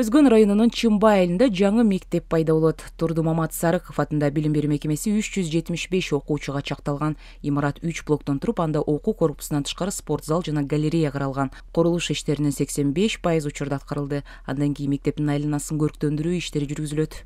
Өзгөн районунун чымбай айылында жаңы мектеп пайда болот. Турду Мамат Сарыков атында билим берүү мекемеси 375 окуучуга чакталган. Имарат 3 блоктон туруп, анда окуу корпусунан тышкары спорт зал жана галерея каралган. Курулуш иштеринин 85% учурда аткарылды. Андан кийин мектептин айланасын көрктөндүрүү иштери жүргүзүлөт.